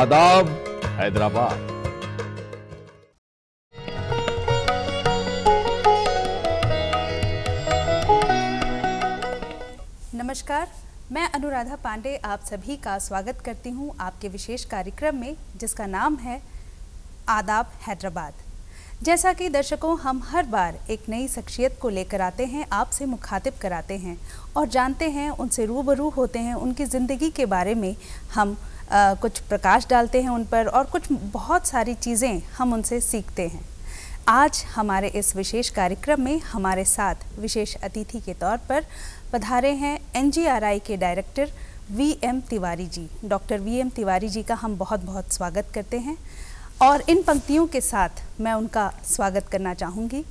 आदाब हैदराबाद नमस्कार मैं अनुराधा पांडे आप सभी का स्वागत करती हूं आपके विशेष कार्यक्रम में जिसका नाम है आदाब हैदराबाद जैसा कि दर्शकों हम हर बार एक नई शख्सियत को लेकर आते हैं आपसे मुखातिब कराते हैं और जानते हैं उनसे रूबरू होते हैं उनकी ज़िंदगी के बारे में हम आ, कुछ प्रकाश डालते हैं उन पर और कुछ बहुत सारी चीज़ें हम उनसे सीखते हैं आज हमारे इस विशेष कार्यक्रम में हमारे साथ विशेष अतिथि के तौर पर पधारे हैं एनजीआरआई के director V M Tiwari ji doctor V M Tiwari ji का हम बहुत बहुत स्वागत करते हैं और इन पंक्तियों के साथ मैं उनका स्वागत करना चाहूँगी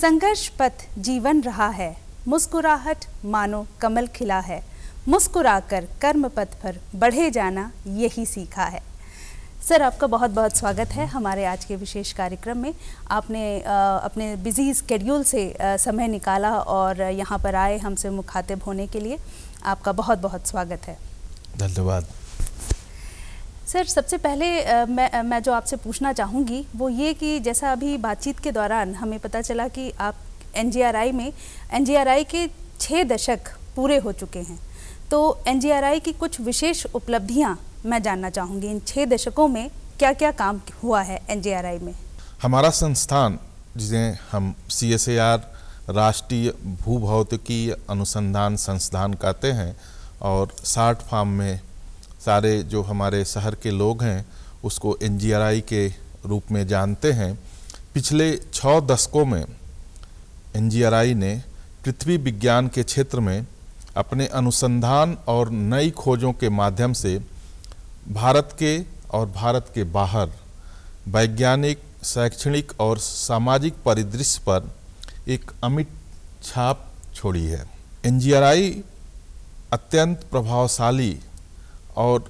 संघर्ष पथ जीवन रहा है मुस्कुराहट मानो कमल खिला है मुस्कुराकर कर्म पथ पर बढ़े जाना यही सीखा है सर आपका बहुत बहुत स्वागत है हमारे आज के विशेष कार्यक्रम में आपने आ, अपने बिजी स्केड्यूल से आ, समय निकाला और यहाँ पर आए हमसे मुखातिब होने के लिए आपका बहुत बहुत स्वागत है धन्यवाद सर सबसे पहले आ, मैं मैं जो आपसे पूछना चाहूँगी वो ये कि जैसा अभी बातचीत के दौरान हमें पता चला कि आप एन में एन के छः दशक पूरे हो चुके हैं तो एन की कुछ विशेष उपलब्धियाँ मैं जानना चाहूँगी इन छः दशकों में क्या क्या काम हुआ है एन में हमारा संस्थान जिन्हें हम सी एस ए आर राष्ट्रीय भू अनुसंधान संस्थान कहते हैं और साठ फार्म में सारे जो हमारे शहर के लोग हैं उसको एन के रूप में जानते हैं पिछले छः दशकों में एन ने पृथ्वी विज्ञान के क्षेत्र में अपने अनुसंधान और नई खोजों के माध्यम से भारत के और भारत के बाहर वैज्ञानिक शैक्षणिक और सामाजिक परिदृश्य पर एक अमिट छाप छोड़ी है एन अत्यंत प्रभावशाली और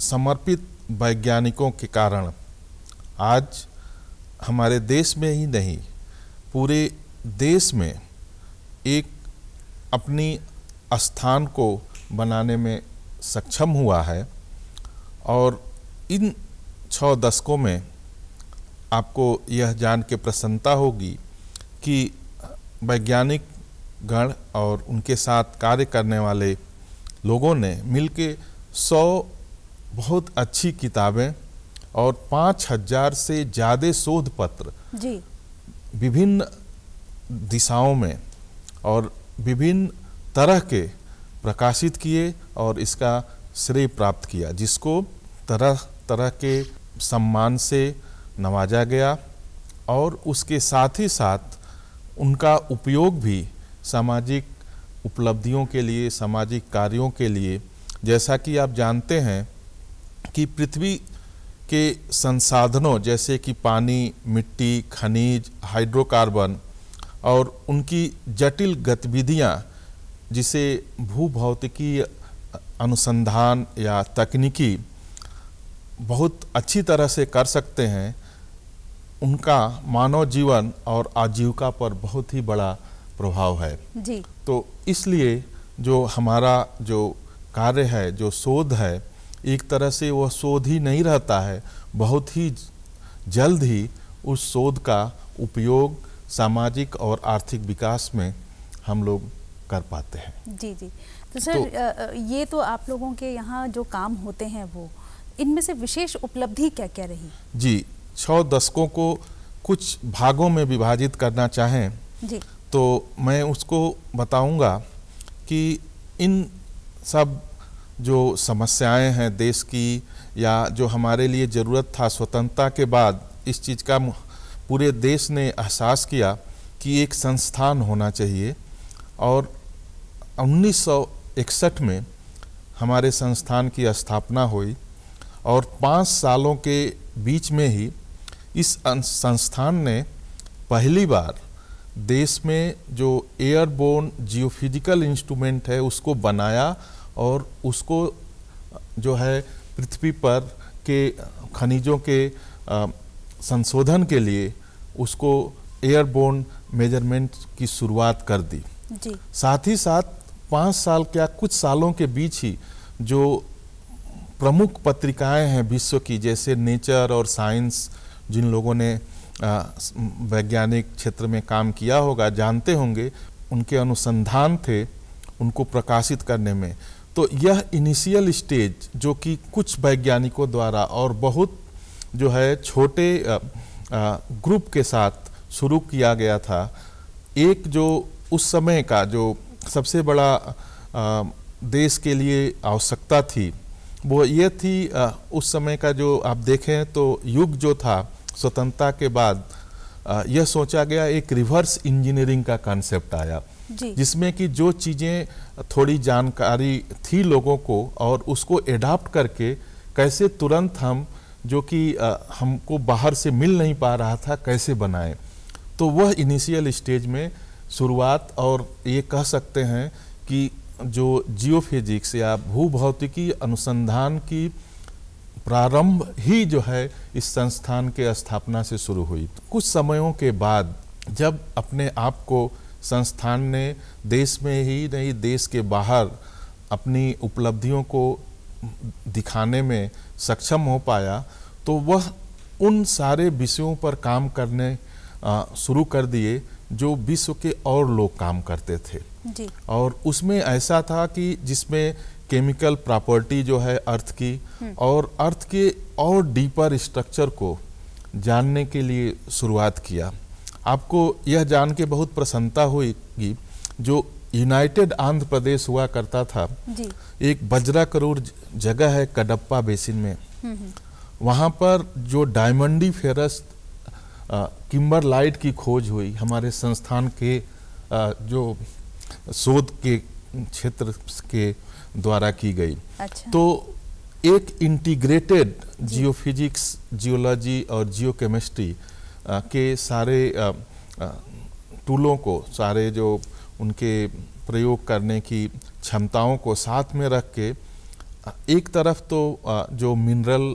समर्पित वैज्ञानिकों के कारण आज हमारे देश में ही नहीं पूरे देश में एक अपनी स्थान को बनाने में सक्षम हुआ है और इन छः दशकों में आपको यह जान के प्रसन्नता होगी कि वैज्ञानिक गण और उनके साथ कार्य करने वाले लोगों ने मिलके सौ बहुत अच्छी किताबें और पाँच हजार से ज़्यादा शोध पत्र जी विभिन्न दिशाओं में और विभिन्न तरह के प्रकाशित किए और इसका श्रेय प्राप्त किया जिसको तरह तरह के सम्मान से नवाजा गया और उसके साथ ही साथ उनका उपयोग भी सामाजिक उपलब्धियों के लिए सामाजिक कार्यों के लिए जैसा कि आप जानते हैं कि पृथ्वी के संसाधनों जैसे कि पानी मिट्टी खनिज हाइड्रोकार्बन और उनकी जटिल गतिविधियां जिसे भूभौतिकी अनुसंधान या तकनीकी बहुत अच्छी तरह से कर सकते हैं उनका मानव जीवन और आजीविका पर बहुत ही बड़ा प्रभाव है जी। तो इसलिए जो हमारा जो कार्य है जो शोध है एक तरह से वह शोध ही नहीं रहता है बहुत ही जल्द ही उस शोध का उपयोग सामाजिक और आर्थिक विकास में हम लोग कर पाते हैं जी जी तो सर तो, ये तो आप लोगों के यहाँ जो काम होते हैं वो इनमें से विशेष उपलब्धि क्या क्या रही जी छः दशकों को कुछ भागों में विभाजित करना चाहें जी तो मैं उसको बताऊंगा कि इन सब जो समस्याएं हैं देश की या जो हमारे लिए ज़रूरत था स्वतंत्रता के बाद इस चीज़ का पूरे देश ने एहसास किया कि एक संस्थान होना चाहिए और 1961 में हमारे संस्थान की स्थापना हुई और पाँच सालों के बीच में ही इस अं-, संस्थान ने पहली बार देश में जो एयरबोन जियोफिजिकल इंस्ट्रूमेंट है उसको बनाया और उसको जो है पृथ्वी पर के खनिजों के संशोधन के लिए उसको एयरबोन मेजरमेंट की शुरुआत कर दी जी। साथ ही साथ पाँच साल क्या कुछ सालों के बीच ही जो प्रमुख पत्रिकाएं हैं विश्व की जैसे नेचर और साइंस जिन लोगों ने वैज्ञानिक क्षेत्र में काम किया होगा जानते होंगे उनके अनुसंधान थे उनको प्रकाशित करने में तो यह इनिशियल स्टेज जो कि कुछ वैज्ञानिकों द्वारा और बहुत जो है छोटे ग्रुप के साथ शुरू किया गया था एक जो उस समय का जो सबसे बड़ा देश के लिए आवश्यकता थी वो ये थी उस समय का जो आप देखें तो युग जो था स्वतंत्रता के बाद यह सोचा गया एक रिवर्स इंजीनियरिंग का कॉन्सेप्ट आया जिसमें कि जो चीज़ें थोड़ी जानकारी थी लोगों को और उसको एडाप्ट करके कैसे तुरंत हम जो कि हमको बाहर से मिल नहीं पा रहा था कैसे बनाएं तो वह इनिशियल स्टेज में शुरुआत और ये कह सकते हैं कि जो जियो फिजिक्स या भू अनुसंधान की प्रारंभ ही जो है इस संस्थान के स्थापना से शुरू हुई कुछ समयों के बाद जब अपने आप को संस्थान ने देश में ही नहीं देश के बाहर अपनी उपलब्धियों को दिखाने में सक्षम हो पाया तो वह उन सारे विषयों पर काम करने शुरू कर दिए जो विश्व के और लोग काम करते थे जी। और उसमें ऐसा था कि जिसमें केमिकल प्रॉपर्टी जो है अर्थ की हम्म। और अर्थ के और डीपर स्ट्रक्चर को जानने के लिए शुरुआत किया आपको यह जान के बहुत प्रसन्नता होगी जो यूनाइटेड आंध्र प्रदेश हुआ करता था जी। एक बजरा करूर जगह है कडप्पा बेसिन में हम्म, हम्म। वहाँ पर जो डायमंडी फेरस किम्बर लाइट की खोज हुई हमारे संस्थान के जो शोध के क्षेत्र के द्वारा की गई अच्छा। तो एक इंटीग्रेटेड जियोफिजिक्स जियोलॉजी और जियोकेमिस्ट्री के सारे आ, आ, टूलों को सारे जो उनके प्रयोग करने की क्षमताओं को साथ में रख के एक तरफ तो आ, जो मिनरल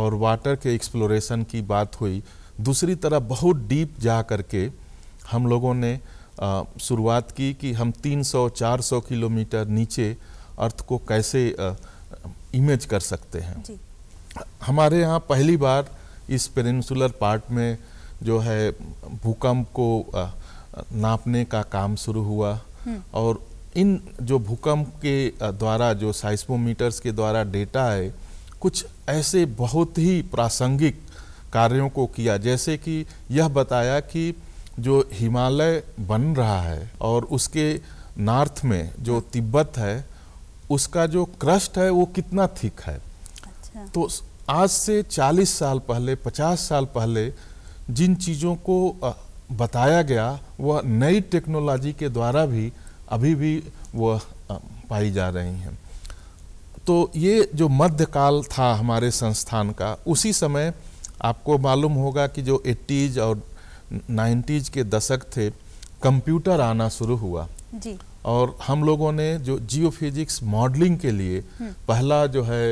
और वाटर के एक्सप्लोरेशन की बात हुई दूसरी तरह बहुत डीप जा करके हम लोगों ने शुरुआत की कि हम 300-400 किलोमीटर नीचे अर्थ को कैसे आ, इमेज कर सकते हैं हमारे यहाँ पहली बार इस पेरेंसुलर पार्ट में जो है भूकंप को आ, नापने का काम शुरू हुआ हम्म। और इन जो भूकंप के द्वारा जो साइस्मोमीटर्स के द्वारा डेटा है कुछ ऐसे बहुत ही प्रासंगिक कार्यों को किया जैसे कि यह बताया कि जो हिमालय बन रहा है और उसके नॉर्थ में जो हाँ। तिब्बत है उसका जो क्रस्ट है वो कितना थिक है अच्छा। तो आज से 40 साल पहले 50 साल पहले जिन चीज़ों को बताया गया वह नई टेक्नोलॉजी के द्वारा भी अभी भी वह पाई जा रही हैं तो ये जो मध्यकाल था हमारे संस्थान का उसी समय आपको मालूम होगा कि जो एट्टीज़ और नाइन्टीज़ के दशक थे कंप्यूटर आना शुरू हुआ जी और हम लोगों ने जो जियो फिजिक्स मॉडलिंग के लिए हम्म। पहला जो है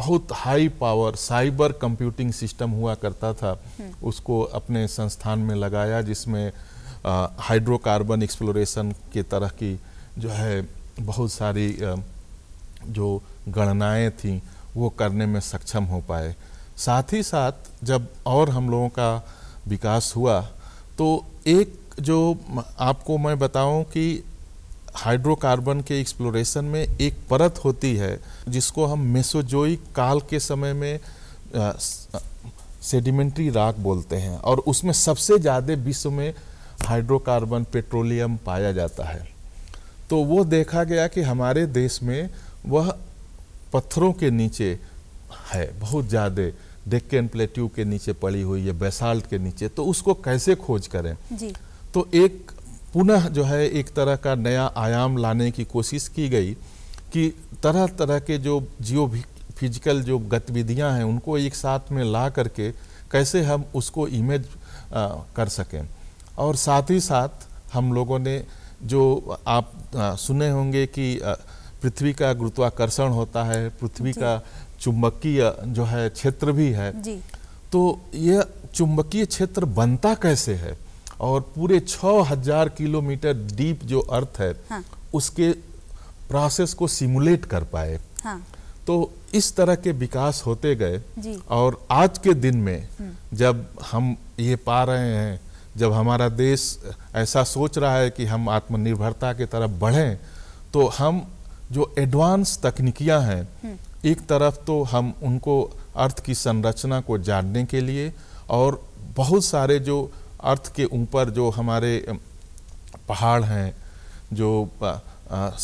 बहुत high power cyber computing system हुआ करता था हम्म। उसको अपने संस्थान में लगाया जिसमें हाइड्रोकार्बन एक्सप्लोरेशन के तरह की जो है बहुत सारी आ, जो गणनाएं थी वो करने में सक्षम हो पाए साथ ही साथ जब और हम लोगों का विकास हुआ तो एक जो आपको मैं बताऊं कि हाइड्रोकार्बन के एक्सप्लोरेशन में एक परत होती है जिसको हम मेसोजोइक काल के समय में सेडिमेंट्री राक बोलते हैं और उसमें सबसे ज़्यादा विश्व में हाइड्रोकार्बन पेट्रोलियम पाया जाता है तो वो देखा गया कि हमारे देश में वह पत्थरों के नीचे है बहुत ज़्यादा डेक्कन प्लेट्यू के नीचे पड़ी हुई है बेसाल्ट के नीचे तो उसको कैसे खोज करें जी। तो एक पुनः जो है एक तरह का नया आयाम लाने की कोशिश की गई कि तरह तरह के जो जियो फिजिकल जो गतिविधियां हैं उनको एक साथ में ला करके कैसे हम उसको इमेज आ, कर सकें और साथ ही साथ हम लोगों ने जो आप आ, सुने होंगे कि पृथ्वी का गुरुत्वाकर्षण होता है पृथ्वी का चुंबकीय जो है क्षेत्र भी है तो यह चुंबकीय क्षेत्र बनता कैसे है और पूरे छ हजार किलोमीटर डीप जो अर्थ है हाँ। उसके प्रोसेस को सिमुलेट कर पाए हाँ। तो इस तरह के विकास होते गए और आज के दिन में हम्म। जब हम ये पा रहे हैं जब हमारा देश ऐसा सोच रहा है कि हम आत्मनिर्भरता की तरफ बढ़ें तो हम जो एडवांस तकनीकियां हैं हम्म। एक तरफ तो हम उनको अर्थ की संरचना को जानने के लिए और बहुत सारे जो अर्थ के ऊपर जो हमारे पहाड़ हैं जो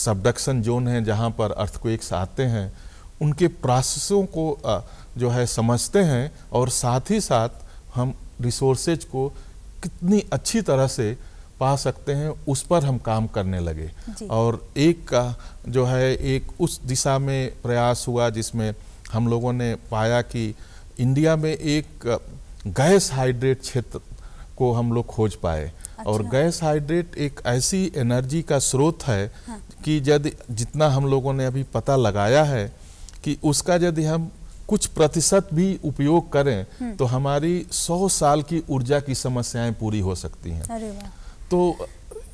सबडक्शन जोन हैं जहाँ पर अर्थक्वेक्स आते हैं उनके प्रोसेसों को आ, जो है समझते हैं और साथ ही साथ हम रिसोर्सेज को कितनी अच्छी तरह से पा सकते हैं उस पर हम काम करने लगे और एक का जो है एक उस दिशा में प्रयास हुआ जिसमें हम लोगों ने पाया कि इंडिया में एक गैस हाइड्रेट क्षेत्र को हम लोग खोज पाए अच्छा। और गैस हाइड्रेट एक ऐसी एनर्जी का स्रोत है हाँ। कि यदि जितना हम लोगों ने अभी पता लगाया है कि उसका यदि हम कुछ प्रतिशत भी उपयोग करें हम्म। तो हमारी 100 साल की ऊर्जा की समस्याएं पूरी हो सकती हैं तो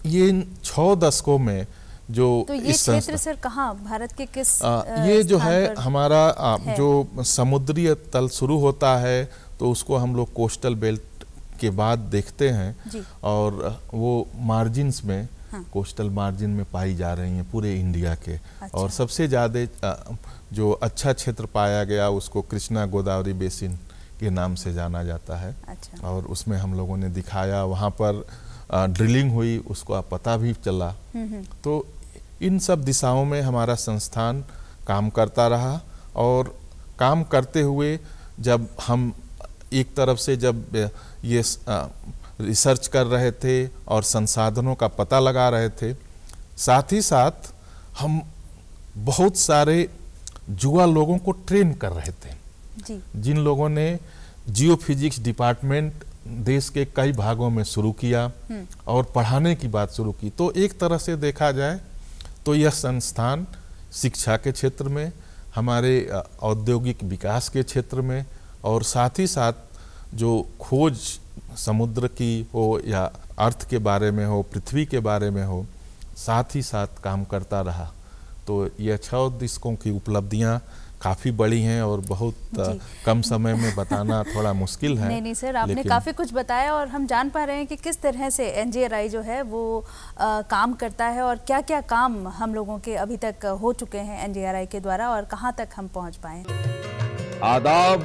ये इन छः दशकों में जो तो ये क्षेत्र सर कहाँ भारत के किस आ, ये जो है हमारा आ, है। जो समुद्री तल शुरू होता है तो उसको हम लोग कोस्टल बेल्ट के बाद देखते हैं और वो मार्जिन्स में हाँ। कोस्टल मार्जिन में पाई जा रही हैं पूरे इंडिया के अच्छा। और सबसे ज़्यादा जो अच्छा क्षेत्र पाया गया उसको कृष्णा गोदावरी बेसिन के नाम से जाना जाता है अच्छा। और उसमें हम लोगों ने दिखाया वहाँ पर ड्रिलिंग हुई उसको आप पता भी चला हम्म, हम्म। तो इन सब दिशाओं में हमारा संस्थान काम करता रहा और काम करते हुए जब हम एक तरफ से जब ये रिसर्च कर रहे थे और संसाधनों का पता लगा रहे थे साथ ही साथ हम बहुत सारे जुआ लोगों को ट्रेन कर रहे थे जी। जिन लोगों ने जियो फिजिक्स डिपार्टमेंट देश के कई भागों में शुरू किया हम्म। और पढ़ाने की बात शुरू की तो एक तरह से देखा जाए तो यह संस्थान शिक्षा के क्षेत्र में हमारे औद्योगिक विकास के क्षेत्र में और साथ ही साथ जो खोज समुद्र की हो या अर्थ के बारे में हो पृथ्वी के बारे में हो साथ ही साथ काम करता रहा तो यह छः दिशकों की उपलब्धियाँ काफ़ी बड़ी हैं और बहुत कम समय में बताना थोड़ा मुश्किल है नहीं नहीं सर आपने काफ़ी कुछ बताया और हम जान पा रहे हैं कि किस तरह से एन जो है वो आ, काम करता है और क्या क्या काम हम लोगों के अभी तक हो चुके हैं एन के द्वारा और कहाँ तक हम पहुँच पाए आदाब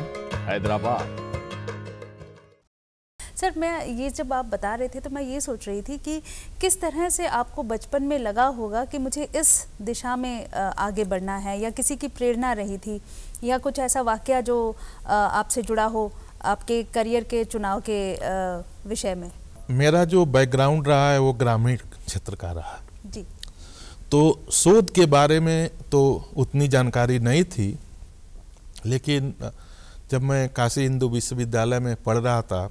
हैदराबाद सर मैं ये जब आप बता रहे थे तो मैं ये सोच रही थी कि किस तरह से आपको बचपन में लगा होगा कि मुझे इस दिशा में आगे बढ़ना है या किसी की प्रेरणा रही थी या कुछ ऐसा वाक्य जो आपसे जुड़ा हो आपके करियर के चुनाव के विषय में मेरा जो बैकग्राउंड रहा है वो ग्रामीण क्षेत्र का रहा जी तो शोध के बारे में तो उतनी जानकारी नहीं थी लेकिन जब मैं काशी हिंदू विश्वविद्यालय में पढ़ रहा था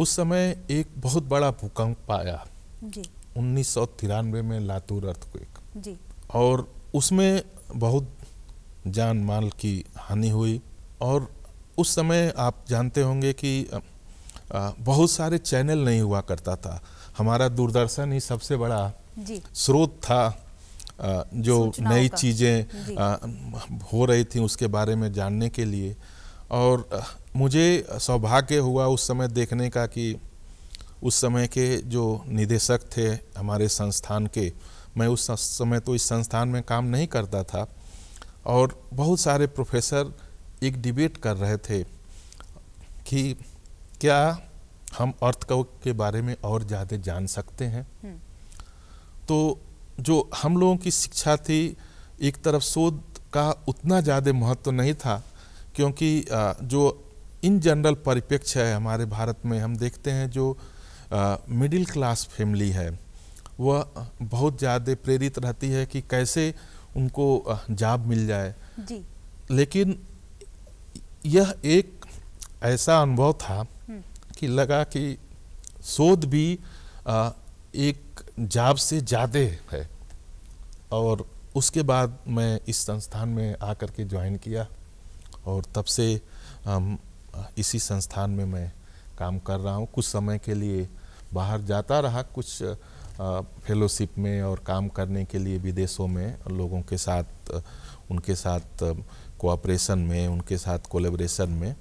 उस समय एक बहुत बड़ा भूकंप आया उन्नीस सौ तिरानवे में लातूर एक और उसमें बहुत जान माल की हानि हुई और उस समय आप जानते होंगे कि बहुत सारे चैनल नहीं हुआ करता था हमारा दूरदर्शन ही सबसे बड़ा स्रोत था जो नई चीज़ें हो रही थी उसके बारे में जानने के लिए और मुझे सौभाग्य हुआ उस समय देखने का कि उस समय के जो निदेशक थे हमारे संस्थान के मैं उस समय तो इस संस्थान में काम नहीं करता था और बहुत सारे प्रोफेसर एक डिबेट कर रहे थे कि क्या हम अर्थ के बारे में और ज़्यादा जान सकते हैं हम्म। तो जो हम लोगों की शिक्षा थी एक तरफ शोध का उतना ज़्यादा महत्व तो नहीं था क्योंकि जो इन जनरल परिप्रेक्ष्य है हमारे भारत में हम देखते हैं जो मिडिल क्लास फैमिली है वह बहुत ज़्यादा प्रेरित रहती है कि कैसे उनको जॉब मिल जाए जी। लेकिन यह एक ऐसा अनुभव था हम्म। कि लगा कि शोध भी एक जॉब से ज़्यादा है और उसके बाद मैं इस संस्थान में आकर के ज्वाइन किया और तब से इसी संस्थान में मैं काम कर रहा हूँ कुछ समय के लिए बाहर जाता रहा कुछ फेलोशिप में और काम करने के लिए विदेशों में लोगों के साथ उनके साथ कोऑपरेशन में उनके साथ कोलेब्रेशन में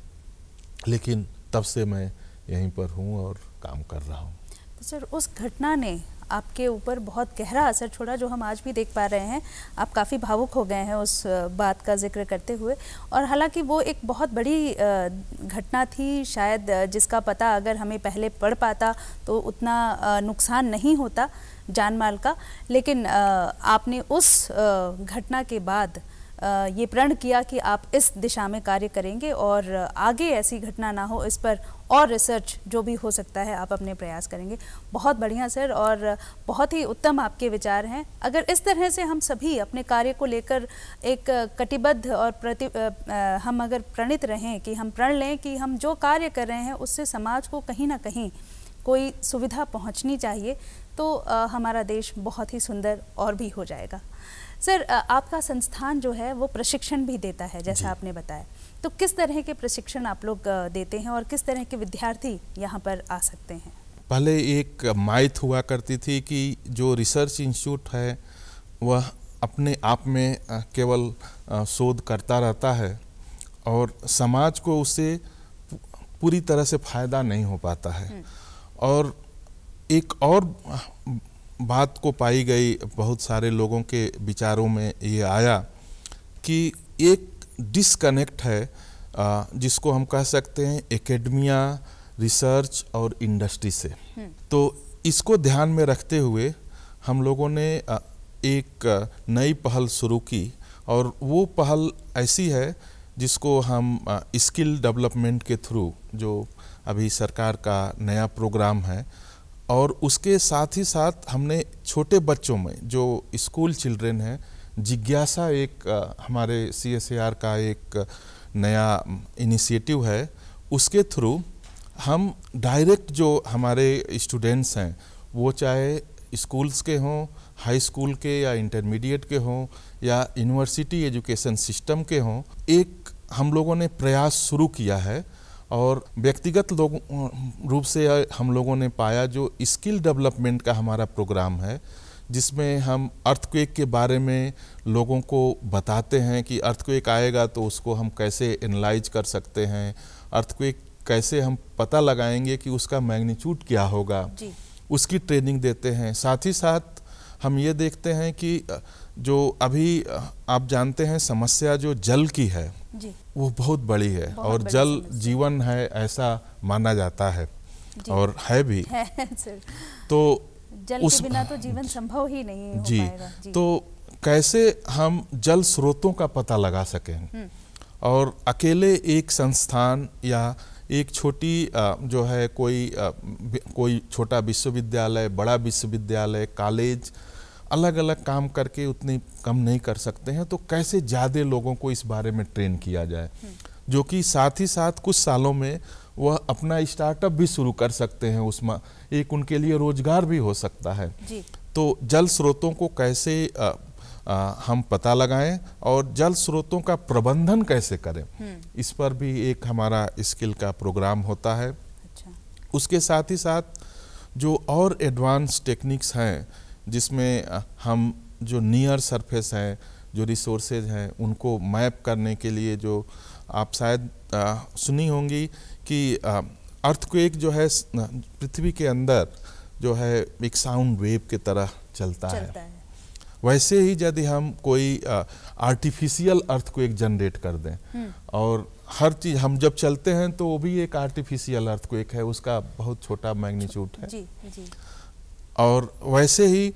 लेकिन तब से मैं यहीं पर हूँ और काम कर रहा हूँ तो सर उस घटना ने आपके ऊपर बहुत गहरा असर छोड़ा जो हम आज भी देख पा रहे हैं आप काफ़ी भावुक हो गए हैं उस बात का जिक्र करते हुए और हालांकि वो एक बहुत बड़ी घटना थी शायद जिसका पता अगर हमें पहले पड़ पाता तो उतना नुकसान नहीं होता जानमाल का लेकिन आपने उस घटना के बाद ये प्रण किया कि आप इस दिशा में कार्य करेंगे और आगे ऐसी घटना ना हो इस पर और रिसर्च जो भी हो सकता है आप अपने प्रयास करेंगे बहुत बढ़िया सर और बहुत ही उत्तम आपके विचार हैं अगर इस तरह से हम सभी अपने कार्य को लेकर एक कटिबद्ध और प्रति हम अगर प्रणित रहें कि हम प्रण लें कि हम जो कार्य कर रहे हैं उससे समाज को कहीं ना कहीं कोई सुविधा पहुंचनी चाहिए तो हमारा देश बहुत ही सुंदर और भी हो जाएगा सर आपका संस्थान जो है वो प्रशिक्षण भी देता है जैसा आपने बताया तो किस तरह के प्रशिक्षण आप लोग देते हैं और किस तरह के विद्यार्थी यहाँ पर आ सकते हैं पहले एक माइथ हुआ करती थी कि जो रिसर्च इंस्टीट्यूट है वह अपने आप में केवल शोध करता रहता है और समाज को उसे पूरी तरह से फ़ायदा नहीं हो पाता है हम्म। और एक और बात को पाई गई बहुत सारे लोगों के विचारों में ये आया कि एक डिसकनेक्ट है जिसको हम कह सकते हैं एकेडमिया रिसर्च और इंडस्ट्री से हम्म। तो इसको ध्यान में रखते हुए हम लोगों ने एक नई पहल शुरू की और वो पहल ऐसी है जिसको हम स्किल डेवलपमेंट के थ्रू जो अभी सरकार का नया प्रोग्राम है और उसके साथ ही साथ हमने छोटे बच्चों में जो स्कूल चिल्ड्रेन हैं जिज्ञासा एक हमारे सी का एक नया इनिशिएटिव है उसके थ्रू हम डायरेक्ट जो हमारे स्टूडेंट्स हैं वो चाहे स्कूल्स के हों हाई स्कूल के या इंटरमीडिएट के हों या यूनिवर्सिटी एजुकेशन सिस्टम के हों एक हम लोगों ने प्रयास शुरू किया है और व्यक्तिगत लोग रूप से हम लोगों ने पाया जो स्किल डेवलपमेंट का हमारा प्रोग्राम है जिसमें हम अर्थक्वेक के बारे में लोगों को बताते हैं कि अर्थक्वेक आएगा तो उसको हम कैसे एनालाइज कर सकते हैं अर्थक्वेक कैसे हम पता लगाएंगे कि उसका मैग्नीट्यूड क्या होगा उसकी ट्रेनिंग देते हैं साथ ही साथ हम ये देखते हैं कि जो अभी आप जानते हैं समस्या जो जल की है जी। वो बहुत बड़ी है बहुत और बड़ी जल जीवन है ऐसा माना जाता है और है भी है तो जल उस, के बिना तो जीवन संभव ही नहीं हो जी, पाएगा। जी तो कैसे हम जल स्रोतों का पता लगा सकें हम्म। और अकेले एक संस्थान या एक छोटी जो है कोई कोई छोटा विश्वविद्यालय बड़ा विश्वविद्यालय कॉलेज अलग अलग काम करके उतने कम नहीं कर सकते हैं तो कैसे ज़्यादा लोगों को इस बारे में ट्रेन किया जाए हम्म। जो कि साथ ही साथ कुछ सालों में वह अपना स्टार्टअप भी शुरू कर सकते हैं उसमें एक उनके लिए रोजगार भी हो सकता है तो जल स्रोतों को कैसे आ, आ, हम पता लगाएं और जल स्रोतों का प्रबंधन कैसे करें हम्म। इस पर भी एक हमारा स्किल का प्रोग्राम होता है अच्छा। उसके साथ ही साथ जो और एडवांस टेक्निक्स हैं जिसमें हम जो नियर सरफेस है जो रिसोर्सेज हैं उनको मैप करने के लिए जो आप शायद सुनी होंगी कि अर्थक्वेक जो है पृथ्वी के अंदर जो है एक साउंड वेव की तरह चलता, चलता है, है। वैसे ही यदि हम कोई आर्टिफिशियल अर्थ को एक जनरेट कर दें हम्म। और हर चीज हम जब चलते हैं तो वो भी एक आर्टिफिशियल अर्थ को एक है उसका बहुत छोटा मैग्नीट्यूड है जी, जी। और वैसे ही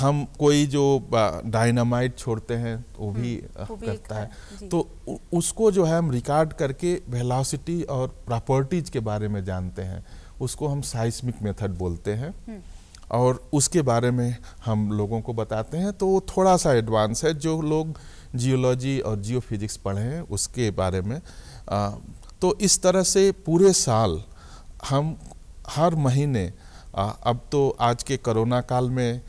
हम कोई जो डायनामाइट छोड़ते हैं वो भी हम्म, वो भी करता है तो उसको जो है हम रिकॉर्ड करके वेलोसिटी और प्रॉपर्टीज के बारे में जानते हैं उसको हम साइस्मिक मेथड बोलते हैं हम्म। और उसके बारे में हम लोगों को बताते हैं तो वो थोड़ा सा एडवांस है जो लोग जियोलॉजी और जियो फिजिक्स पढ़े हैं उसके बारे में आ, तो इस तरह से पूरे साल हम हर महीने अब तो आज के कोरोना काल में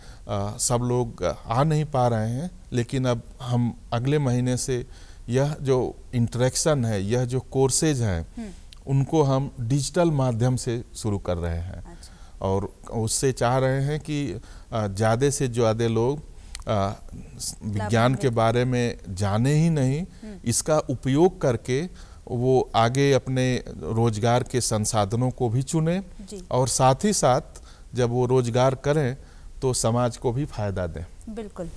सब लोग आ नहीं पा रहे हैं लेकिन अब हम अगले महीने से यह जो इंटरेक्शन है यह जो कोर्सेज हैं हम्म। उनको हम डिजिटल माध्यम से शुरू कर रहे हैं अच्छा। और उससे चाह रहे हैं कि ज़्यादा से ज़्यादा लोग विज्ञान के बारे में जाने ही नहीं हम्म। इसका उपयोग करके वो आगे अपने रोजगार के संसाधनों को भी चुने और साथ ही साथ जब वो रोजगार करें तो समाज को भी फायदा दें बिल्कुल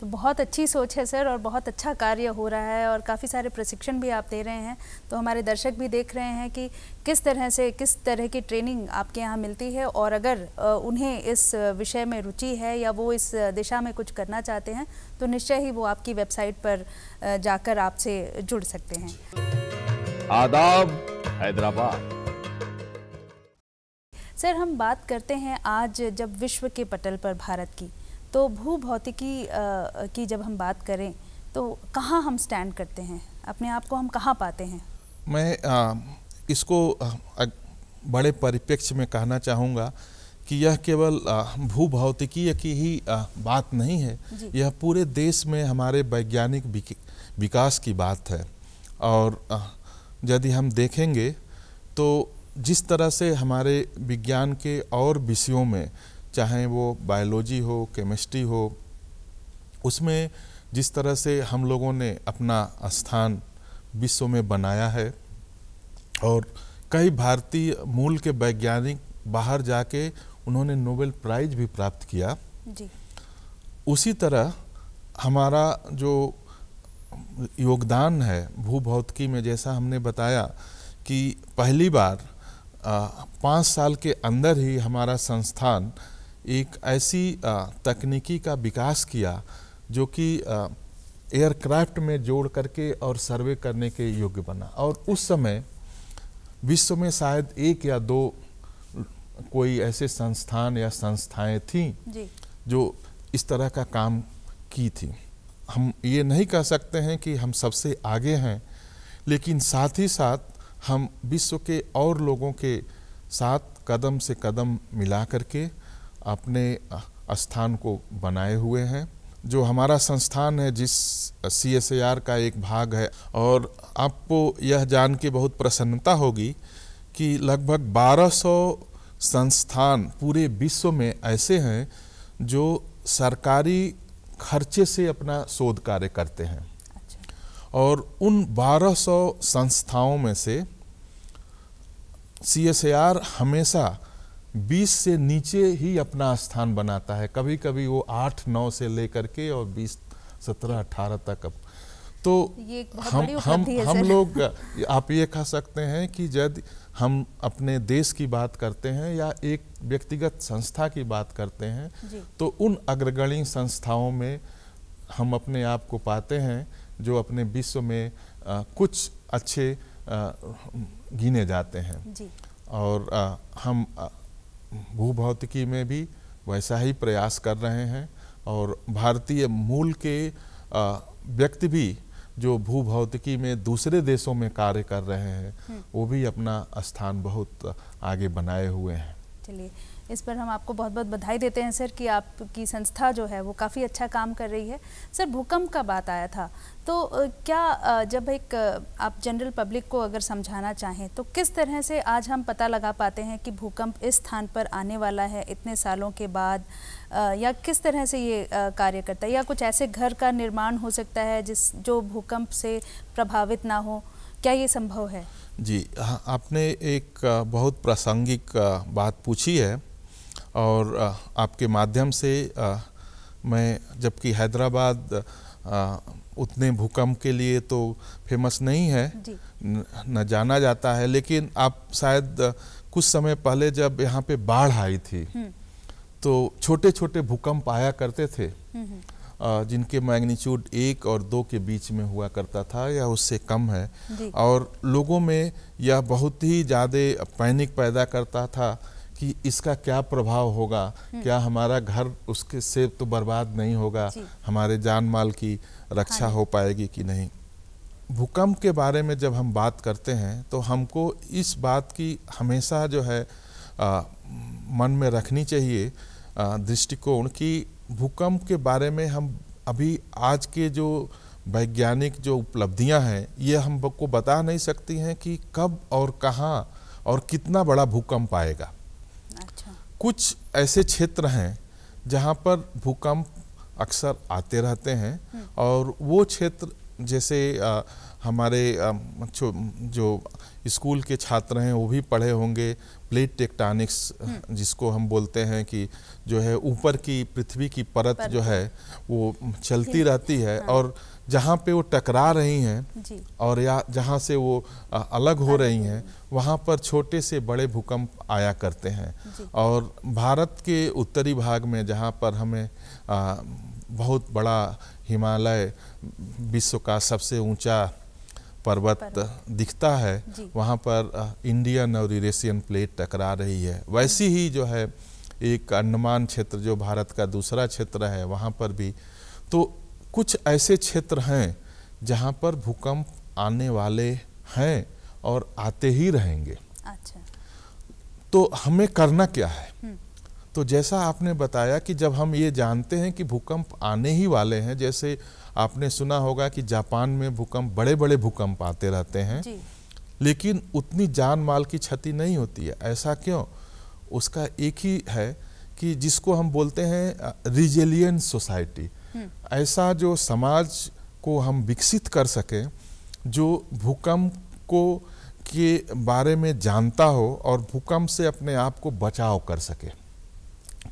तो बहुत अच्छी सोच है सर और बहुत अच्छा कार्य हो रहा है और काफ़ी सारे प्रशिक्षण भी आप दे रहे हैं तो हमारे दर्शक भी देख रहे हैं कि किस तरह से किस तरह की ट्रेनिंग आपके यहाँ मिलती है और अगर उन्हें इस विषय में रुचि है या वो इस दिशा में कुछ करना चाहते हैं तो निश्चय ही वो आपकी वेबसाइट पर जाकर आपसे जुड़ सकते हैं आदाब हैदराबाद सर हम बात करते हैं आज जब विश्व के पटल पर भारत की तो भू भौतिकी की जब हम बात करें तो कहाँ हम स्टैंड करते हैं अपने आप को हम कहाँ पाते हैं मैं आ, इसको आ, बड़े परिप्रेक्ष्य में कहना चाहूँगा कि यह केवल भू भौतिकीय की ही बात नहीं है यह पूरे देश में हमारे वैज्ञानिक विकास की बात है और यदि हम देखेंगे तो जिस तरह से हमारे विज्ञान के और विषयों में चाहे वो बायोलॉजी हो केमिस्ट्री हो उसमें जिस तरह से हम लोगों ने अपना स्थान विश्व में बनाया है और कई भारतीय मूल के वैज्ञानिक बाहर जाके उन्होंने नोबेल प्राइज भी प्राप्त किया जी। उसी तरह हमारा जो योगदान है भू भौतिकी में जैसा हमने बताया कि पहली बार पाँच साल के अंदर ही हमारा संस्थान एक ऐसी तकनीकी का विकास किया जो कि एयरक्राफ्ट में जोड़ करके और सर्वे करने के योग्य बना और उस समय विश्व में शायद एक या दो कोई ऐसे संस्थान या संस्थाएं थीं जो इस तरह का काम की थी हम ये नहीं कह सकते हैं कि हम सबसे आगे हैं लेकिन साथ ही साथ हम विश्व के और लोगों के साथ कदम से कदम मिला करके अपने स्थान को बनाए हुए हैं जो हमारा संस्थान है जिस सी एस का एक भाग है और आपको यह जान के बहुत प्रसन्नता होगी कि लगभग 1200 संस्थान पूरे विश्व में ऐसे हैं जो सरकारी खर्चे से अपना शोध कार्य करते हैं अच्छा। और उन 1200 संस्थाओं में से सी हमेशा 20 से नीचे ही अपना स्थान बनाता है कभी कभी वो 8 9 से लेकर के और 20 17 18 तक अब तो हम हम हम लोग आप ये कह सकते हैं कि यदि हम अपने देश की बात करते हैं या एक व्यक्तिगत संस्था की बात करते हैं तो उन अग्रगणी संस्थाओं में हम अपने आप को पाते हैं जो अपने विश्व में आ, कुछ अच्छे आ, गिने जाते हैं जी। और आ, हम भूभौतिकी में भी वैसा ही प्रयास कर रहे हैं और भारतीय मूल के व्यक्ति भी जो भू भौतिकी में दूसरे देशों में कार्य कर रहे हैं हम्म। वो भी अपना स्थान बहुत आगे बनाए हुए हैं चलिए इस पर हम आपको बहुत बहुत बधाई देते हैं सर कि आपकी संस्था जो है वो काफ़ी अच्छा काम कर रही है सर भूकंप का बात आया था तो क्या जब एक आप जनरल पब्लिक को अगर समझाना चाहें तो किस तरह से आज हम पता लगा पाते हैं कि भूकंप इस स्थान पर आने वाला है इतने सालों के बाद या किस तरह से ये कार्य करता है या कुछ ऐसे घर का निर्माण हो सकता है जिस जो भूकंप से प्रभावित ना हो क्या ये संभव है जी हाँ, आपने एक बहुत प्रासंगिक बात पूछी है और आपके माध्यम से मैं जबकि हैदराबाद उतने भूकंप के लिए तो फेमस नहीं है न, जाना जाता है लेकिन आप शायद कुछ समय पहले जब यहाँ पे बाढ़ आई थी हम्म। तो छोटे छोटे भूकंप आया करते थे हम्म, हम्म। जिनके मैग्नीट्यूड एक और दो के बीच में हुआ करता था या उससे कम है और लोगों में यह बहुत ही ज़्यादा पैनिक पैदा करता था कि इसका क्या प्रभाव होगा हम्म। क्या हमारा घर उसके से तो बर्बाद नहीं होगा हमारे जान माल की रक्षा हाँ हो पाएगी कि नहीं भूकंप के बारे में जब हम बात करते हैं तो हमको इस बात की हमेशा जो है आ, मन में रखनी चाहिए दृष्टिकोण कि भूकंप के बारे में हम अभी आज के जो वैज्ञानिक जो उपलब्धियां हैं ये हमको बता नहीं सकती हैं कि कब और कहाँ और कितना बड़ा भूकंप आएगा कुछ ऐसे क्षेत्र हैं जहाँ पर भूकंप अक्सर आते रहते हैं और वो क्षेत्र जैसे आ, हमारे आ, जो स्कूल के छात्र हैं वो भी पढ़े होंगे प्लेट टेक्टानिक्स हम्म। जिसको हम बोलते हैं कि जो है ऊपर की पृथ्वी की परत जो है वो चलती रहती है हाँ। और जहाँ पे वो टकरा रही हैं और या जहाँ से वो अलग हो रही हैं वहाँ पर छोटे से बड़े भूकंप आया करते हैं और भारत के उत्तरी भाग में जहाँ पर हमें आ, बहुत बड़ा हिमालय विश्व का सबसे ऊंचा पर्वत, पर्वत दिखता है वहाँ पर इंडियन और यूरेशियन प्लेट टकरा रही है वैसी ही जो है एक अंडमान क्षेत्र जो भारत का दूसरा क्षेत्र है वहाँ पर भी तो कुछ ऐसे क्षेत्र हैं जहाँ पर भूकंप आने वाले हैं और आते ही रहेंगे अच्छा तो हमें करना क्या है हम्म। तो जैसा आपने बताया कि जब हम ये जानते हैं कि भूकंप आने ही वाले हैं जैसे आपने सुना होगा कि जापान में भूकंप बड़े बड़े भूकंप आते रहते हैं लेकिन उतनी जान माल की क्षति नहीं होती है ऐसा क्यों उसका एक ही है कि जिसको हम बोलते हैं रिजिलियन सोसाइटी ऐसा जो समाज को हम विकसित कर सकें जो भूकंप को के बारे में जानता हो और भूकंप से अपने आप को बचाव कर सके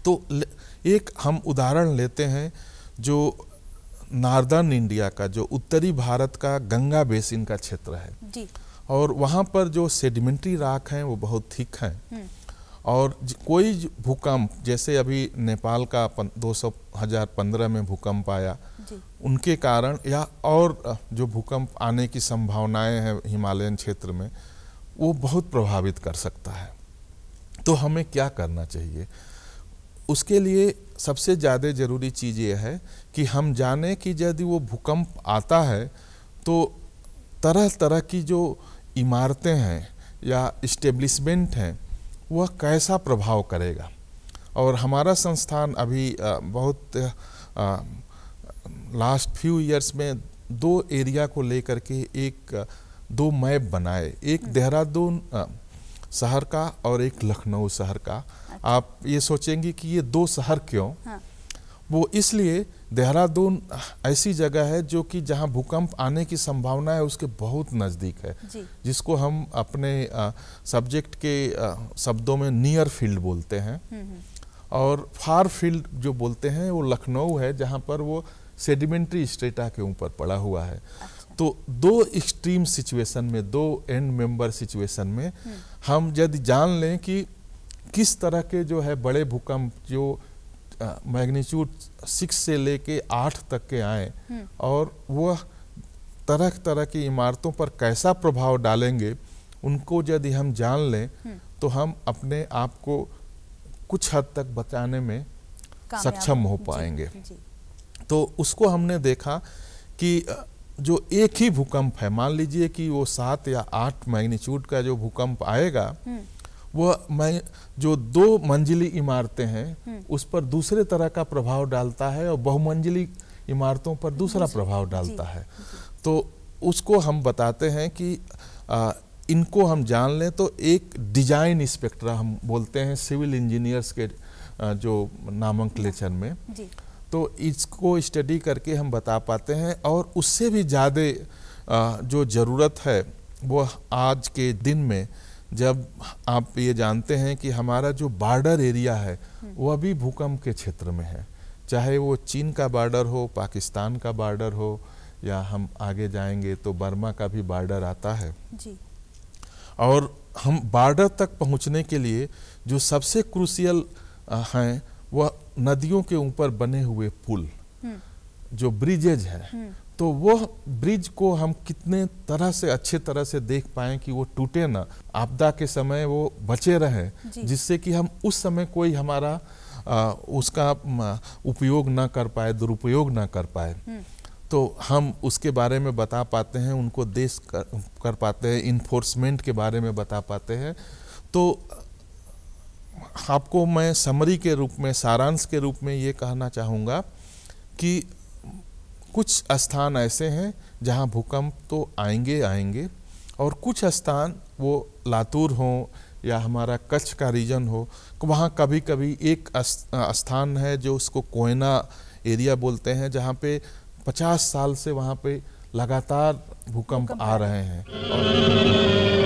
तो एक हम उदाहरण लेते हैं जो नार्दर्न इंडिया का जो उत्तरी भारत का गंगा बेसिन का क्षेत्र है जी। और वहाँ पर जो सेडिमेंट्री राख हैं वो बहुत थिक हैं हम्म। और कोई भूकंप जैसे अभी नेपाल का दो सौ हजार पंद्रह में भूकंप आया उनके कारण या और जो भूकंप आने की संभावनाएं हैं हिमालयन क्षेत्र में वो बहुत प्रभावित कर सकता है तो हमें क्या करना चाहिए उसके लिए सबसे ज़्यादा ज़रूरी चीज़ ये है कि हम जाने कि यदि वो भूकंप आता है तो तरह तरह की जो इमारतें हैं या इस्टेब्लिशमेंट हैं वह कैसा प्रभाव करेगा और हमारा संस्थान अभी बहुत लास्ट फ्यू इयर्स में दो एरिया को लेकर के एक दो मैप बनाए एक हम्म। देहरादून शहर का और एक लखनऊ शहर का अच्छा। आप ये सोचेंगे कि ये दो शहर क्यों हाँ। वो इसलिए देहरादून ऐसी जगह है जो कि जहाँ भूकंप आने की संभावना है उसके बहुत नज़दीक है जिसको हम अपने आ, सब्जेक्ट के शब्दों में नियर फील्ड बोलते हैं हम्म, हम्म। और फार फील्ड जो बोलते हैं वो लखनऊ है जहाँ पर वो सेडिमेंट्री स्टेटा के ऊपर पड़ा हुआ है अच्छा। तो दो एक्सट्रीम सिचुएशन में दो एंड मेंबर सिचुएशन में हम्म। हम यदि जान लें कि किस तरह के जो है बड़े भूकंप जो मैग्नीट्यूड सिक्स से लेके आठ तक के आए हम्म। और वह तरह तरह की इमारतों पर कैसा प्रभाव डालेंगे उनको यदि हम जान लें हम्म। तो हम अपने आप को कुछ हद तक बचाने में सक्षम हो पाएंगे जी, जी। तो उसको हमने देखा कि जो एक ही भूकंप है मान लीजिए कि वो सात या आठ मैग्नीट्यूड का जो भूकंप आएगा हम्म। वह मैं जो दो मंजिली इमारतें हैं हम्म। उस पर दूसरे तरह का प्रभाव डालता है और बहुमंजिली इमारतों पर दूसरा प्रभाव डालता है तो उसको हम बताते हैं कि आ, इनको हम जान लें तो एक डिजाइन स्पेक्ट्रा हम बोलते हैं सिविल इंजीनियर्स के जो नामांकलेचर में तो इसको स्टडी करके हम बता पाते हैं और उससे भी ज़्यादा जो ज़रूरत है वो आज के दिन में जब आप ये जानते हैं कि हमारा जो बॉर्डर एरिया है वो अभी भूकंप के क्षेत्र में है चाहे वो चीन का बॉर्डर हो पाकिस्तान का बॉर्डर हो या हम आगे जाएंगे तो बर्मा का भी बॉर्डर आता है जी। और हम बॉर्डर तक पहुंचने के लिए जो सबसे क्रूसियल हैं वह नदियों के ऊपर बने हुए पुल हम्म। जो ब्रिजेज है हम्म। तो वो ब्रिज को हम कितने तरह से अच्छे तरह से देख पाए कि वो टूटे ना आपदा के समय वो बचे रहे जिससे कि हम उस समय कोई हमारा आ, उसका उपयोग ना कर पाए दुरुपयोग ना कर पाए हम्म। तो हम उसके बारे में बता पाते हैं उनको देश कर, कर पाते हैं इन्फोर्समेंट के बारे में बता पाते हैं तो आपको मैं समरी के रूप में सारांश के रूप में ये कहना चाहूँगा कि कुछ स्थान ऐसे हैं जहाँ भूकंप तो आएंगे आएंगे और कुछ स्थान वो लातूर हों या हमारा कच्छ का रीजन हो वहाँ कभी कभी एक स्थान है जो उसको कोयना एरिया बोलते हैं जहाँ पे 50 साल से वहाँ पे लगातार भूकंप आ रहे हैं और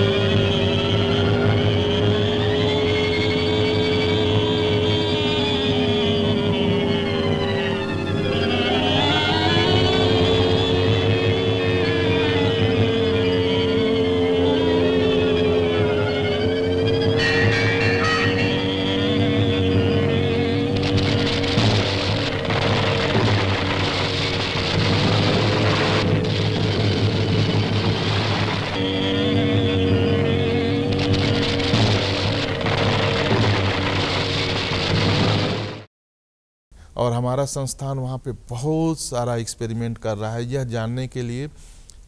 संस्थान वहाँ पे बहुत सारा एक्सपेरिमेंट कर रहा है यह जानने के लिए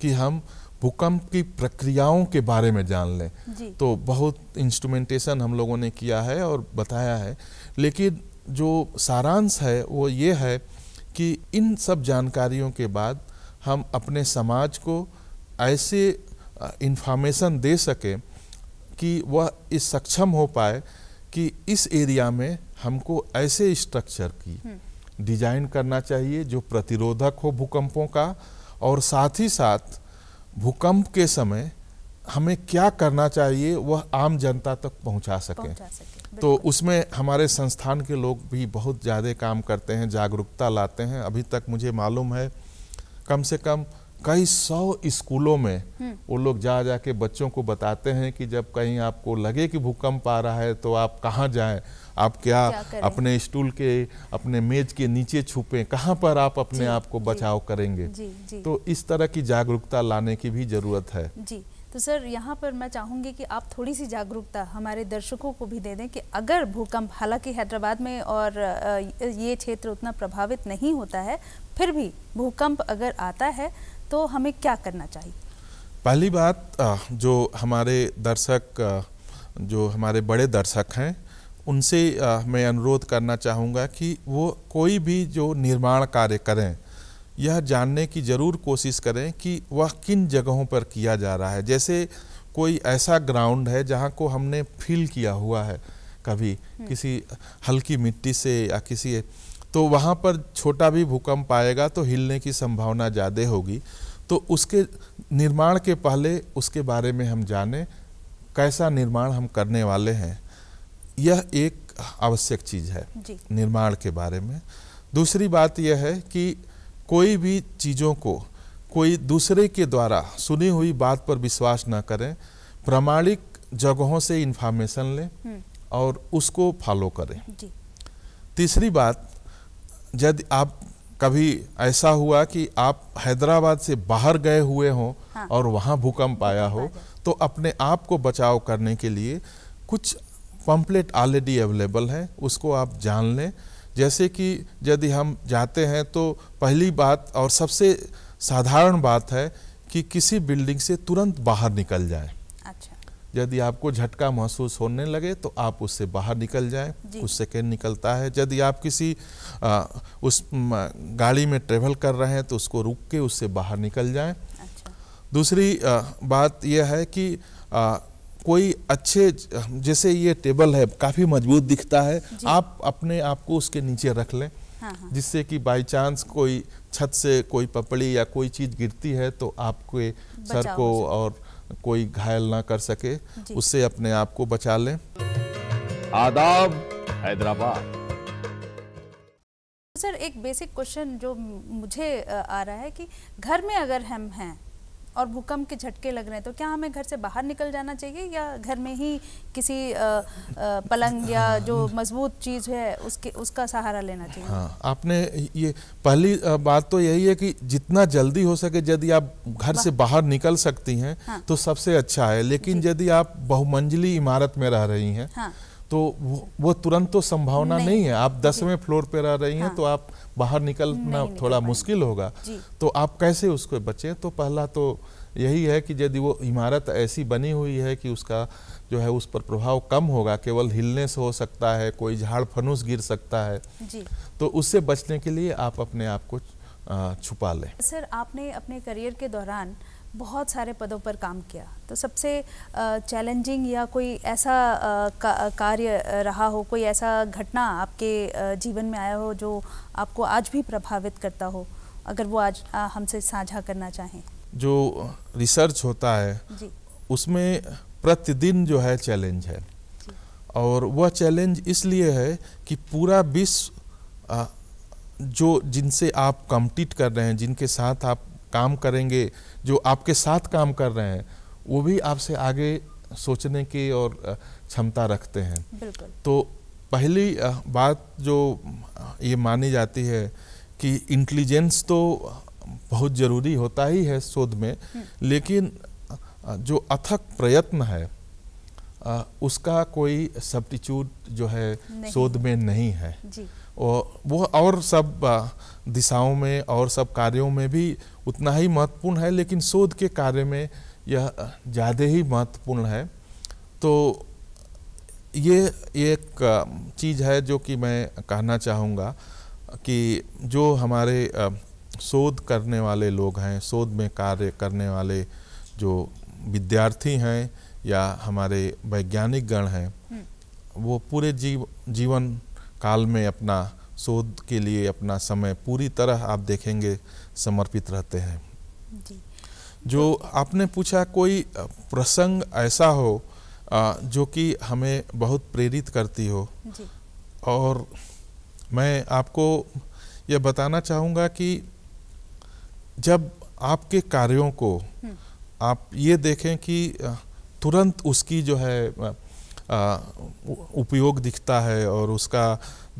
कि हम भूकंप की प्रक्रियाओं के बारे में जान लें तो बहुत इंस्ट्रूमेंटेशन हम लोगों ने किया है और बताया है लेकिन जो सारांश है वो ये है कि इन सब जानकारियों के बाद हम अपने समाज को ऐसे इन्फॉर्मेशन दे सकें कि वह इस सक्षम हो पाए कि इस एरिया में हमको ऐसे स्ट्रक्चर की हम्म। डिजाइन करना चाहिए जो प्रतिरोधक हो भूकंपों का और साथ ही साथ भूकंप के समय हमें क्या करना चाहिए वह आम जनता तक पहुंचा सकें सके, तो उसमें हमारे संस्थान के लोग भी बहुत ज़्यादा काम करते हैं जागरूकता लाते हैं अभी तक मुझे मालूम है कम से कम कई सौ स्कूलों में हम्म। वो लोग जा जा के बच्चों को बताते हैं कि जब कहीं आपको लगे कि भूकंप आ रहा है तो आप कहाँ जाएं आप क्या, क्या अपने स्टूल के अपने मेज के नीचे छुपे कहाँ पर आप अपने आप को बचाव करेंगे जी, जी। तो इस तरह की जागरूकता लाने की भी जरूरत है जी तो सर यहाँ पर मैं चाहूँगी कि आप थोड़ी सी जागरूकता हमारे दर्शकों को भी दे दें कि अगर भूकंप हालांकि हैदराबाद में और ये क्षेत्र उतना प्रभावित नहीं होता है फिर भी भूकंप अगर आता है तो हमें क्या करना चाहिए पहली बात जो हमारे दर्शक जो हमारे बड़े दर्शक हैं उनसे मैं अनुरोध करना चाहूँगा कि वो कोई भी जो निर्माण कार्य करें यह जानने की ज़रूर कोशिश करें कि वह किन जगहों पर किया जा रहा है जैसे कोई ऐसा ग्राउंड है जहाँ को हमने फील किया हुआ है कभी हम्म। किसी हल्की मिट्टी से या किसी तो वहाँ पर छोटा भी भूकंप आएगा तो हिलने की संभावना ज़्यादा होगी तो उसके निर्माण के पहले उसके बारे में हम जानें कैसा निर्माण हम करने वाले हैं यह एक आवश्यक चीज़ है निर्माण के बारे में दूसरी बात यह है कि कोई भी चीज़ों को कोई दूसरे के द्वारा सुनी हुई बात पर विश्वास ना करें प्रामाणिक जगहों से इन्फॉर्मेशन लें हम्म। और उसको फॉलो करें तीसरी बात यदि आप कभी ऐसा हुआ कि आप हैदराबाद से बाहर गए हुए हों हाँ। और वहाँ भूकंप आया हो तो अपने आप को बचाव करने के लिए कुछ पम्पलेट ऑलरेडी अवेलेबल है उसको आप जान लें जैसे कि यदि हम जाते हैं तो पहली बात और सबसे साधारण बात है कि किसी बिल्डिंग से तुरंत बाहर निकल जाए अच्छा यदि आपको झटका महसूस होने लगे तो आप उससे बाहर निकल जाए कुछ सेकेंड निकलता है यदि आप किसी आ, उस गाड़ी में ट्रेवल कर रहे हैं तो उसको रुक के उससे बाहर निकल जाए अच्छा। दूसरी आ, बात यह है कि आ, कोई अच्छे जैसे ये टेबल है काफ़ी मजबूत दिखता है आप अपने आप को उसके नीचे रख लें हाँ हाँ। जिससे कि बाई चांस कोई छत से कोई पपड़ी या कोई चीज़ गिरती है तो आपके सर को और कोई घायल ना कर सके उससे अपने आप को बचा लें आदाब हैदराबाद सर एक बेसिक क्वेश्चन जो मुझे आ रहा है कि घर में अगर हम हैं और भूकंप के झटके लग रहे हैं तो क्या हमें घर से बाहर निकल जाना चाहिए या घर में ही किसी आ, आ, पलंग या हाँ। जो मजबूत चीज़ है उसके उसका सहारा लेना चाहिए हाँ आपने ये पहली बात तो यही है कि जितना जल्दी हो सके यदि आप घर से बाहर निकल सकती हैं हाँ। तो सबसे अच्छा है लेकिन यदि आप बहुमंजिली इमारत में रह रही हैं हाँ। तो वो, वो तुरंत तो संभावना नहीं, नहीं है आप दसवें फ्लोर पर रह रही हैं हाँ। तो आप बाहर निकलना थोड़ा तो मुश्किल होगा तो आप कैसे उसको बचें तो पहला तो यही है कि यदि वो इमारत ऐसी बनी हुई है कि उसका जो है उस पर प्रभाव कम होगा केवल हिलने से हो सकता है कोई झाड़ फनूस गिर सकता है जी। तो उससे बचने के लिए आप अपने आप को छुपा लें सर आपने अपने करियर के दौरान बहुत सारे पदों पर काम किया तो सबसे चैलेंजिंग या कोई ऐसा कार्य रहा हो कोई ऐसा घटना आपके जीवन में आया हो जो आपको आज भी प्रभावित करता हो अगर वो आज हमसे साझा करना चाहें जो रिसर्च होता है उसमें प्रतिदिन जो है चैलेंज है और वह चैलेंज इसलिए है कि पूरा विश्व जो जिनसे आप कम्पीट कर रहे हैं जिनके साथ आप काम करेंगे जो आपके साथ काम कर रहे हैं वो भी आपसे आगे सोचने की और क्षमता रखते हैं तो पहली बात जो ये मानी जाती है कि इंटेलिजेंस तो बहुत ज़रूरी होता ही है शोध में हम्म। लेकिन जो अथक प्रयत्न है उसका कोई सब्टीट्यूट जो है शोध में नहीं है जी। वो और सब दिशाओं में और सब कार्यों में भी उतना ही महत्वपूर्ण है लेकिन शोध के कार्य में यह ज़्यादा ही महत्वपूर्ण है तो ये एक चीज़ है जो कि मैं कहना चाहूँगा कि जो हमारे शोध करने वाले लोग हैं शोध में कार्य करने वाले जो विद्यार्थी हैं या हमारे वैज्ञानिक गण हैं हम्म। वो पूरे जीव जीवन काल में अपना शोध के लिए अपना समय पूरी तरह आप देखेंगे समर्पित रहते हैं जी। जो आपने पूछा कोई प्रसंग ऐसा हो जो कि हमें बहुत प्रेरित करती हो जी। और मैं आपको यह बताना चाहूँगा कि जब आपके कार्यों को हम्म। आप ये देखें कि तुरंत उसकी जो है उपयोग दिखता है और उसका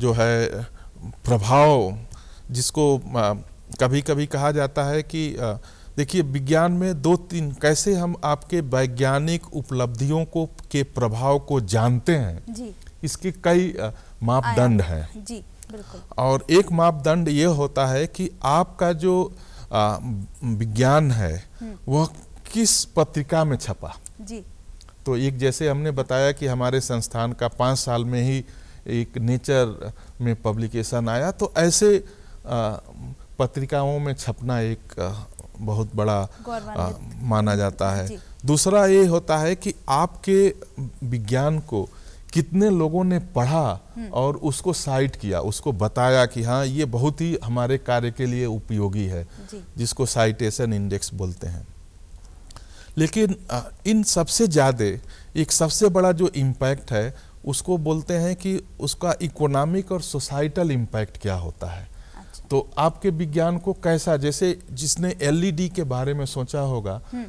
जो है प्रभाव जिसको कभी कभी कहा जाता है कि देखिए विज्ञान में दो तीन कैसे हम आपके वैज्ञानिक उपलब्धियों को के प्रभाव को जानते हैं जी। इसके कई मापदंड हैं और एक मापदंड ये होता है कि आपका जो विज्ञान है वह किस पत्रिका में छपा जी तो एक जैसे हमने बताया कि हमारे संस्थान का पाँच साल में ही एक नेचर में पब्लिकेशन आया तो ऐसे पत्रिकाओं में छपना एक बहुत बड़ा आ, माना जाता है दूसरा ये होता है कि आपके विज्ञान को कितने लोगों ने पढ़ा हम्म। और उसको साइट किया उसको बताया कि हाँ ये बहुत ही हमारे कार्य के लिए उपयोगी है जिसको साइटेशन इंडेक्स बोलते हैं लेकिन इन सबसे ज़्यादा एक सबसे बड़ा जो इम्पैक्ट है उसको बोलते हैं कि उसका इकोनॉमिक और सोसाइटल इम्पैक्ट क्या होता है अच्छा। तो आपके विज्ञान को कैसा जैसे जिसने एलईडी e के बारे में सोचा होगा हम्म।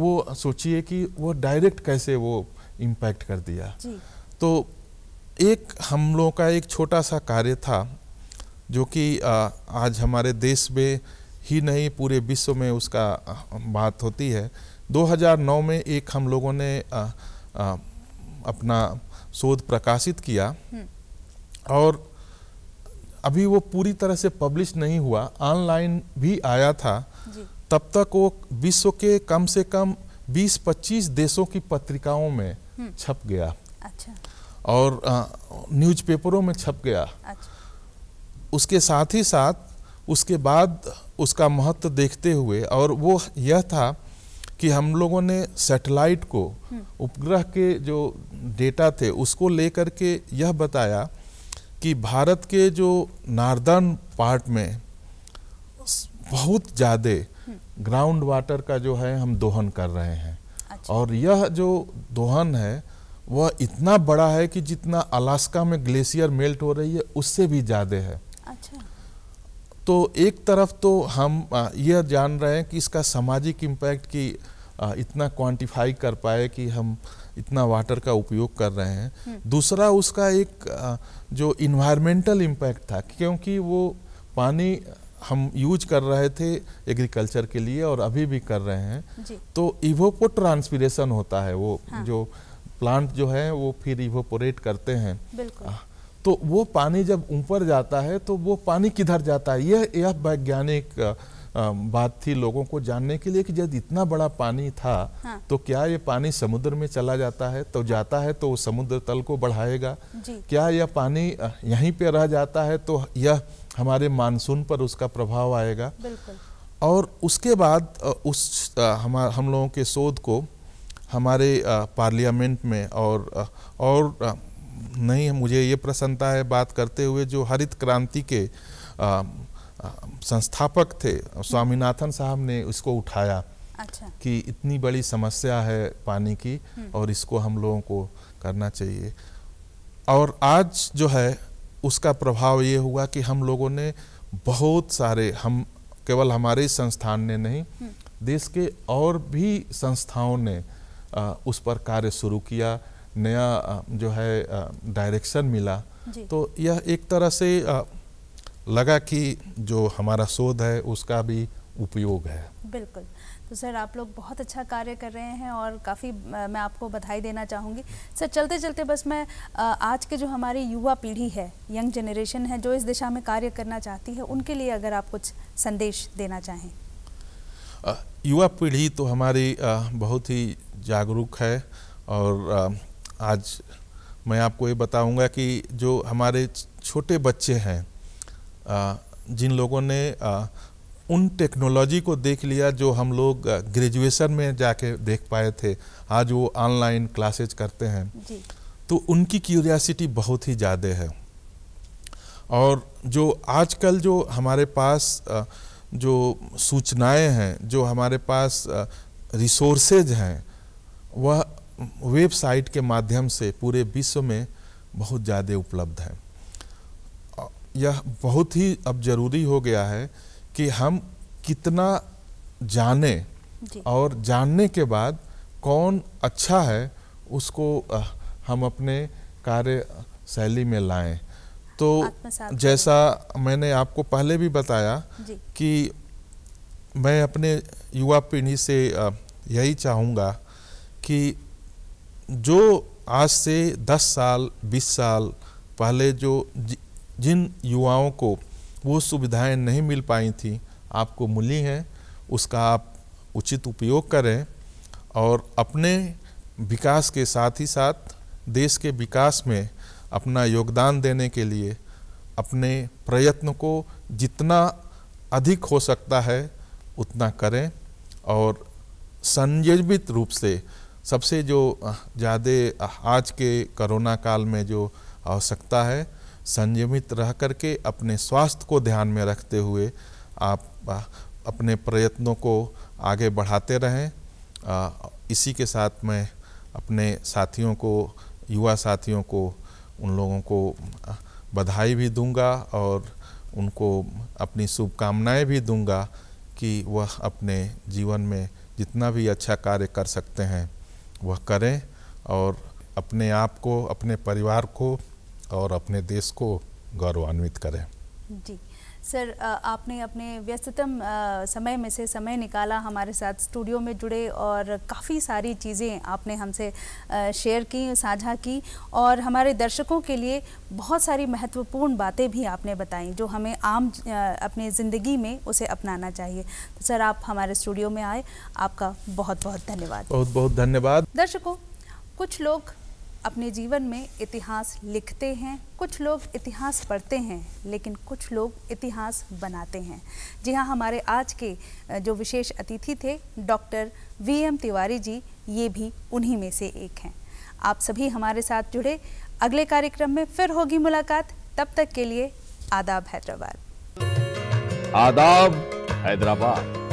वो सोचिए कि वो डायरेक्ट कैसे वो इम्पैक्ट कर दिया तो एक हम लोगों का एक छोटा सा कार्य था जो कि आज हमारे देश में ही नहीं पूरे विश्व में उसका बात होती है 2009 में एक हम लोगों ने आ, आ, अपना शोध प्रकाशित किया हम्म। और अभी वो पूरी तरह से पब्लिश नहीं हुआ ऑनलाइन भी आया था तब तक वो विश्व के कम से कम 20-25 देशों की पत्रिकाओं में हम्म। छप गया अच्छा। और न्यूज़पेपरों में छप गया अच्छा। उसके साथ ही साथ उसके बाद उसका महत्व देखते हुए और वो यह था कि हम लोगों ने सैटेलाइट को हम्म। उपग्रह के जो डेटा थे उसको लेकर के यह बताया कि भारत के जो नार्दर्न पार्ट में बहुत ज़्यादा हम्म। ग्राउंड वाटर का जो है हम दोहन कर रहे हैं अच्छा। और यह जो दोहन है वह इतना बड़ा है कि जितना अलास्का में ग्लेशियर मेल्ट हो रही है उससे भी ज़्यादा है अच्छा। तो एक तरफ तो हम यह जान रहे हैं कि इसका सामाजिक इम्पैक्ट की इतना क्वांटिफाई कर पाए कि हम इतना वाटर का उपयोग कर रहे हैं हम्म। दूसरा उसका एक जो इन्वायरमेंटल इम्पैक्ट था क्योंकि वो पानी हम यूज कर रहे थे एग्रीकल्चर के लिए और अभी भी कर रहे हैं तो इवोपो ट्रांसपीरेशन होता है वो हाँ। जो प्लांट जो है वो फिर इवोपोरेट करते हैं बिल्कुल। तो वो पानी जब ऊपर जाता है तो वो पानी किधर जाता है यह यह वैज्ञानिक बात थी लोगों को जानने के लिए कि जब इतना बड़ा पानी था हाँ। तो क्या ये पानी समुद्र में चला जाता है तो जाता है तो समुद्र तल को बढ़ाएगा क्या यह पानी यहीं पे रह जाता है तो यह हमारे मानसून पर उसका प्रभाव आएगा और उसके बाद उस हम हम लोगों के शोध को हमारे पार्लियामेंट में और और नहीं मुझे ये प्रसन्नता है बात करते हुए जो हरित क्रांति के आ, आ, संस्थापक थे स्वामीनाथन साहब ने इसको उठाया अच्छा। कि इतनी बड़ी समस्या है पानी की हम्म। और इसको हम लोगों को करना चाहिए और आज जो है उसका प्रभाव ये हुआ कि हम लोगों ने बहुत सारे हम केवल हमारे संस्थान ने नहीं हम्म। देश के और भी संस्थाओं ने आ, उस पर कार्य शुरू किया नया जो है डायरेक्शन मिला तो यह एक तरह से लगा कि जो हमारा शोध है उसका भी उपयोग है बिल्कुल तो सर आप लोग बहुत अच्छा कार्य कर रहे हैं और काफ़ी मैं आपको बधाई देना चाहूँगी सर चलते चलते बस मैं आज के जो हमारी युवा पीढ़ी है यंग जनरेशन है जो इस दिशा में कार्य करना चाहती है उनके लिए अगर आप कुछ संदेश देना चाहें युवा पीढ़ी तो हमारी बहुत ही जागरूक है और आज मैं आपको ये बताऊंगा कि जो हमारे छोटे बच्चे हैं जिन लोगों ने उन टेक्नोलॉजी को देख लिया जो हम लोग ग्रेजुएशन में जाके देख पाए थे आज वो ऑनलाइन क्लासेज करते हैं जी। तो उनकी क्यूरियासिटी बहुत ही ज़्यादा है और जो आजकल जो हमारे पास जो सूचनाएं हैं जो हमारे पास रिसोर्सेज हैं वह वेबसाइट के माध्यम से पूरे विश्व में बहुत ज़्यादा उपलब्ध है यह बहुत ही अब ज़रूरी हो गया है कि हम कितना जाने और जानने के बाद कौन अच्छा है उसको हम अपने कार्य शैली में लाएं तो जैसा मैंने आपको पहले भी बताया कि मैं अपने युवा पीढ़ी से यही चाहूँगा कि जो आज से 10 साल 20 साल पहले जो जिन युवाओं को वो सुविधाएं नहीं मिल पाई थी आपको मिली हैं उसका आप उचित उपयोग करें और अपने विकास के साथ ही साथ देश के विकास में अपना योगदान देने के लिए अपने प्रयत्न को जितना अधिक हो सकता है उतना करें और संयोजित रूप से सबसे जो ज़्यादा आज के कोरोना काल में जो आवश्यकता है संयमित रह करके अपने स्वास्थ्य को ध्यान में रखते हुए आप अपने प्रयत्नों को आगे बढ़ाते रहें इसी के साथ मैं अपने साथियों को युवा साथियों को उन लोगों को बधाई भी दूंगा और उनको अपनी शुभकामनाएं भी दूंगा कि वह अपने जीवन में जितना भी अच्छा कार्य कर सकते हैं वह करें और अपने आप को अपने परिवार को और अपने देश को गौरवान्वित करें जी सर आपने अपने व्यस्ततम समय में से समय निकाला हमारे साथ स्टूडियो में जुड़े और काफ़ी सारी चीज़ें आपने हमसे शेयर की साझा की और हमारे दर्शकों के लिए बहुत सारी महत्वपूर्ण बातें भी आपने बताई जो हमें आम अपने ज़िंदगी में उसे अपनाना चाहिए तो सर आप हमारे स्टूडियो में आए आपका बहुत बहुत धन्यवाद बहुत बहुत धन्यवाद दर्शकों कुछ लोग अपने जीवन में इतिहास लिखते हैं कुछ लोग इतिहास पढ़ते हैं लेकिन कुछ लोग इतिहास बनाते हैं जी हाँ हमारे आज के जो विशेष अतिथि थे doctor V M Tiwari ji ये भी उन्हीं में से एक हैं आप सभी हमारे साथ जुड़े अगले कार्यक्रम में फिर होगी मुलाकात तब तक के लिए आदाब हैदराबाद आदाब हैदराबाद